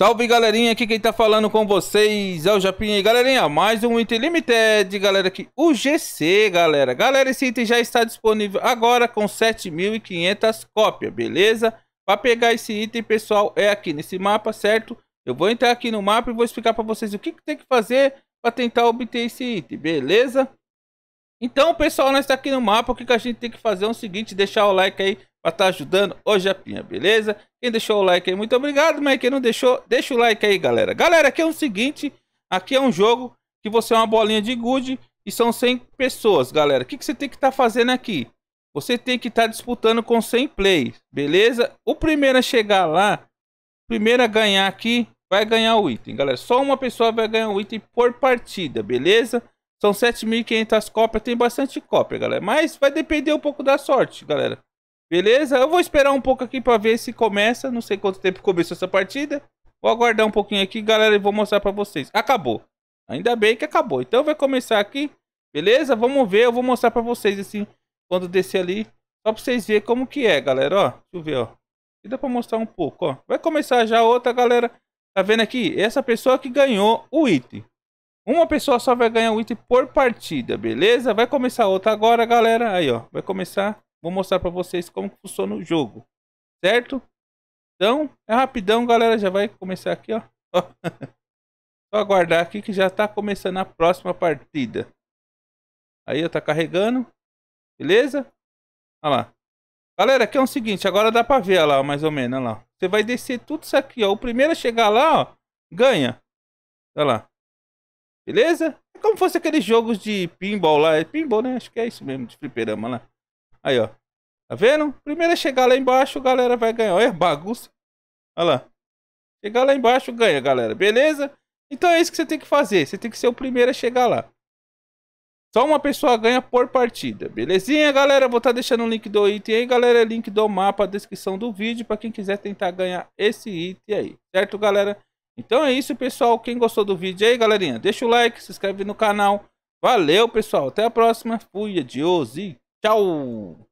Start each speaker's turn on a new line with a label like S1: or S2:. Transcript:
S1: Salve galerinha, aqui quem tá falando com vocês é o Japinha. E galerinha, mais um item limited, galera, aqui, o GC, galera. Galera, esse item já está disponível agora com 7.500 cópias, beleza? Para pegar esse item, pessoal, é aqui nesse mapa, certo? Eu vou entrar aqui no mapa e vou explicar para vocês o que, que tem que fazer para tentar obter esse item, beleza? Então, pessoal, nós está aqui no mapa, o que, que a gente tem que fazer é o seguinte, deixar o like aí pra estar tá ajudando o Japinha, beleza? Quem deixou o like aí, muito obrigado, mas quem não deixou, deixa o like aí, galera. Galera, aqui é o seguinte, aqui é um jogo que você é uma bolinha de gude e são 100 pessoas, galera. O que, que você tem que estar tá fazendo aqui? Você tem que estar tá disputando com 100 plays, beleza? O primeiro a chegar lá, o primeiro a ganhar aqui, vai ganhar o item, galera. Só uma pessoa vai ganhar o item por partida, beleza? São 7.500 cópias, tem bastante cópia, galera. Mas vai depender um pouco da sorte, galera. Beleza? Eu vou esperar um pouco aqui para ver se começa. Não sei quanto tempo começou essa partida. Vou aguardar um pouquinho aqui, galera, e vou mostrar para vocês. Acabou. Ainda bem que acabou. Então vai começar aqui. Beleza? Vamos ver. Eu vou mostrar para vocês, assim, quando descer ali. Só para vocês verem como que é, galera. Ó, deixa eu ver, ó. E dá para mostrar um pouco, ó. Vai começar já outra, galera. Tá vendo aqui? Essa pessoa que ganhou o item. Uma pessoa só vai ganhar o item por partida, beleza? Vai começar outra agora, galera. Aí, ó. Vai começar Vou mostrar para vocês como funciona o jogo, certo? Então, é rapidão, galera. Já vai começar aqui, ó. Só aguardar aqui que já tá começando a próxima partida. Aí, ó, tá carregando. Beleza? Olha lá. Galera, aqui é o seguinte, agora dá pra ver, ó lá, mais ou menos, Olha lá. Você vai descer tudo isso aqui, ó. O primeiro a chegar lá, ó, ganha. Olha lá. Beleza? É como fosse aqueles jogos de pinball lá. É pinball, né? Acho que é isso mesmo, de fliperama lá. Aí, ó. Tá vendo? Primeiro é chegar lá embaixo, a galera vai ganhar. Olha, bagunça. Olha lá. Chegar lá embaixo, ganha, galera. Beleza? Então é isso que você tem que fazer. Você tem que ser o primeiro a chegar lá. Só uma pessoa ganha por partida. Belezinha, galera? Vou estar tá deixando o link do item aí, galera. Link do mapa, descrição do vídeo, para quem quiser tentar ganhar esse item aí. Certo, galera? Então é isso, pessoal. Quem gostou do vídeo aí, galerinha, deixa o like, se inscreve no canal. Valeu, pessoal. Até a próxima. Fui, adiós e Tchau!